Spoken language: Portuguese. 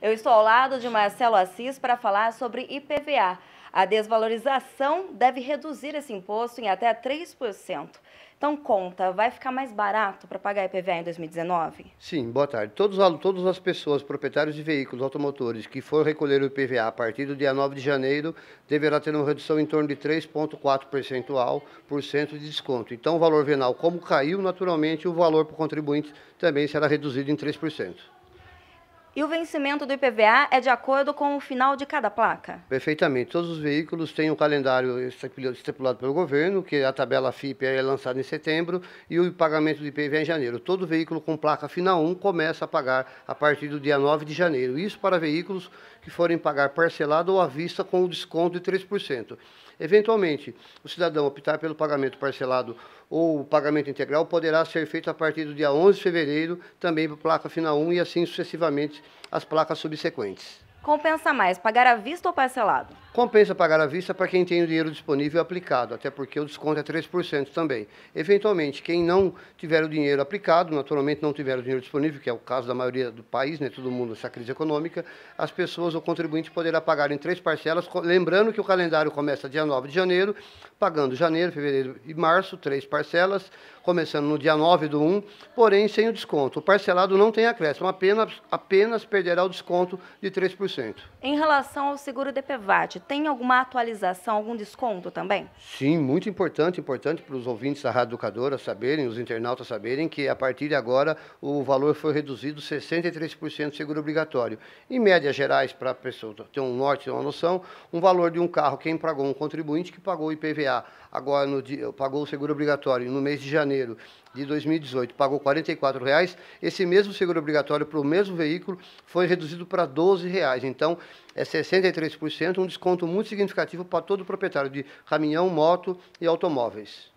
Eu estou ao lado de Marcelo Assis para falar sobre IPVA. A desvalorização deve reduzir esse imposto em até 3%. Então conta, vai ficar mais barato para pagar IPVA em 2019? Sim, boa tarde. Todos, todas as pessoas, proprietários de veículos automotores que for recolher o IPVA a partir do dia 9 de janeiro, deverá ter uma redução em torno de 3,4% por cento de desconto. Então o valor venal, como caiu naturalmente, o valor para o contribuinte também será reduzido em 3%. E o vencimento do IPVA é de acordo com o final de cada placa? Perfeitamente. Todos os veículos têm um calendário estipulado pelo governo, que a tabela FIP é lançada em setembro e o pagamento do IPVA é em janeiro. Todo veículo com placa final 1 começa a pagar a partir do dia 9 de janeiro. Isso para veículos que forem pagar parcelado ou à vista com o desconto de 3%. Eventualmente, o cidadão optar pelo pagamento parcelado ou pagamento integral poderá ser feito a partir do dia 11 de fevereiro, também para placa final 1 e assim sucessivamente as placas subsequentes. Compensa mais pagar à vista ou parcelado? Compensa pagar à vista para quem tem o dinheiro disponível aplicado, até porque o desconto é 3% também. Eventualmente, quem não tiver o dinheiro aplicado, naturalmente não tiver o dinheiro disponível, que é o caso da maioria do país, né, todo mundo nessa crise econômica, as pessoas, o contribuinte, poderá pagar em três parcelas, lembrando que o calendário começa dia 9 de janeiro, pagando janeiro, fevereiro e março, três parcelas, começando no dia 9 do 1, porém sem o desconto. O parcelado não tem acréscimo, apenas, apenas perderá o desconto de 3%. 100%. Em relação ao seguro DPVAT, tem alguma atualização, algum desconto também? Sim, muito importante, importante para os ouvintes da Rádio Educadora saberem, os internautas saberem que a partir de agora o valor foi reduzido 63% do seguro obrigatório. Em médias gerais, para a pessoa ter um norte, ter uma noção, um valor de um carro, quem pagou, um contribuinte que pagou o IPVA, agora no dia, pagou o seguro obrigatório no mês de janeiro de 2018, pagou R$ 44,00. Esse mesmo seguro obrigatório para o mesmo veículo foi reduzido para R$ 12,00. Então, é 63%, um desconto muito significativo para todo proprietário de caminhão, moto e automóveis.